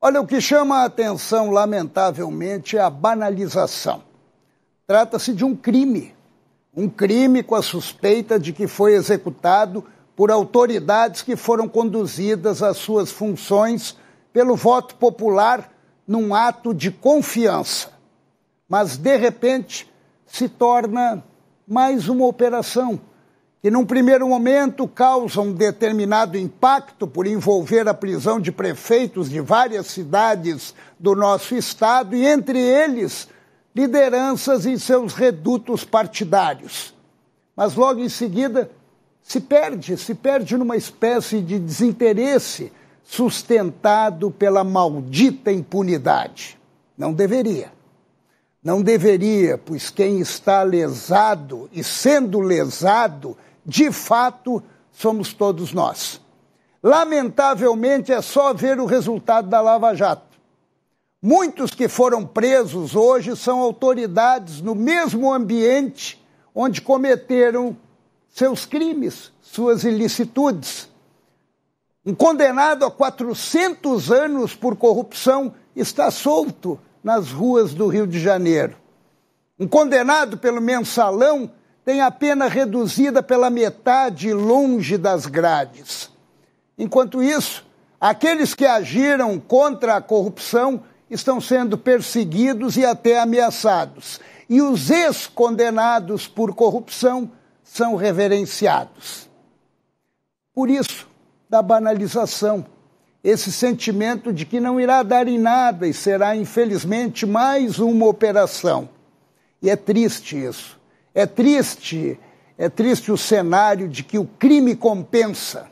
Olha, o que chama a atenção, lamentavelmente, é a banalização. Trata-se de um crime. Um crime com a suspeita de que foi executado por autoridades que foram conduzidas às suas funções pelo voto popular num ato de confiança. Mas, de repente, se torna mais uma operação que num primeiro momento causa um determinado impacto por envolver a prisão de prefeitos de várias cidades do nosso estado e entre eles lideranças em seus redutos partidários. Mas logo em seguida se perde, se perde numa espécie de desinteresse sustentado pela maldita impunidade. Não deveria. Não deveria, pois quem está lesado e sendo lesado de fato, somos todos nós. Lamentavelmente, é só ver o resultado da Lava Jato. Muitos que foram presos hoje são autoridades no mesmo ambiente onde cometeram seus crimes, suas ilicitudes. Um condenado a 400 anos por corrupção está solto nas ruas do Rio de Janeiro. Um condenado pelo mensalão tem a pena reduzida pela metade longe das grades. Enquanto isso, aqueles que agiram contra a corrupção estão sendo perseguidos e até ameaçados. E os ex-condenados por corrupção são reverenciados. Por isso, da banalização, esse sentimento de que não irá dar em nada e será, infelizmente, mais uma operação. E é triste isso. É triste, é triste o cenário de que o crime compensa.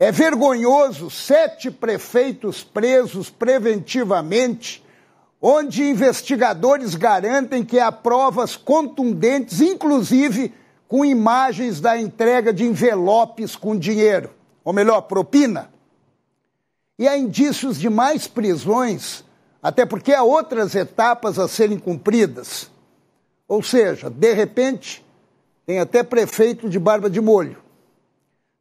É vergonhoso sete prefeitos presos preventivamente, onde investigadores garantem que há provas contundentes, inclusive com imagens da entrega de envelopes com dinheiro, ou melhor, propina. E há indícios de mais prisões, até porque há outras etapas a serem cumpridas. Ou seja, de repente, tem até prefeito de barba de molho.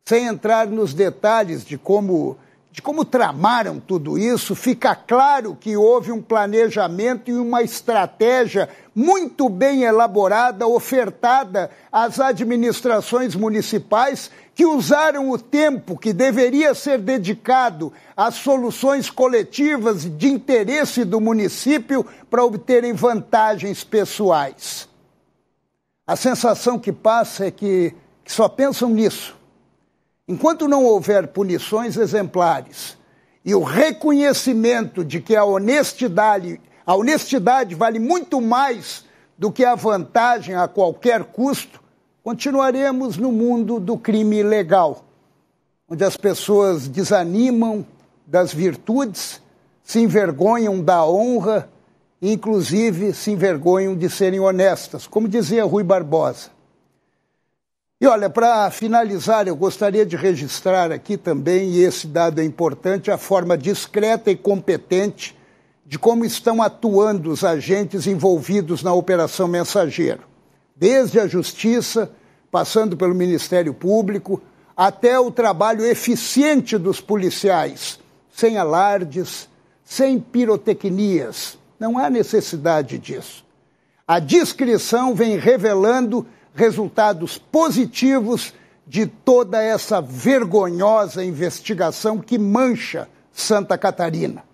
Sem entrar nos detalhes de como de como tramaram tudo isso, fica claro que houve um planejamento e uma estratégia muito bem elaborada, ofertada às administrações municipais que usaram o tempo que deveria ser dedicado às soluções coletivas de interesse do município para obterem vantagens pessoais. A sensação que passa é que, que só pensam nisso Enquanto não houver punições exemplares e o reconhecimento de que a honestidade, a honestidade vale muito mais do que a vantagem a qualquer custo, continuaremos no mundo do crime legal, onde as pessoas desanimam das virtudes, se envergonham da honra, e inclusive se envergonham de serem honestas, como dizia Rui Barbosa. E olha, para finalizar, eu gostaria de registrar aqui também, e esse dado é importante, a forma discreta e competente de como estão atuando os agentes envolvidos na Operação Mensageiro. Desde a Justiça, passando pelo Ministério Público, até o trabalho eficiente dos policiais, sem alardes, sem pirotecnias. Não há necessidade disso. A discrição vem revelando resultados positivos de toda essa vergonhosa investigação que mancha Santa Catarina.